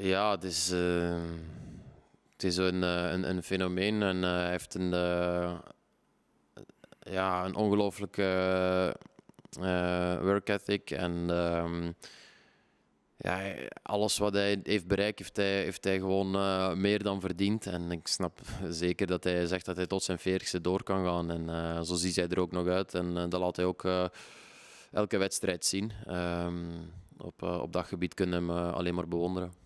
Ja, het is, ehm, het is een, eh, een, een fenomeen en eh, hij heeft een, eh, ja, een ongelooflijke work ethic en ehm, ja, alles wat hij heeft bereikt, heeft hij, heeft hij gewoon meer dan verdiend. En ik snap zeker dat hij zegt dat hij tot zijn veertigste door kan gaan. En zo ziet hij er ook nog uit. En dat laat hij ook elke wedstrijd zien. Ehm, op, op dat gebied kunnen we hem alleen maar bewonderen.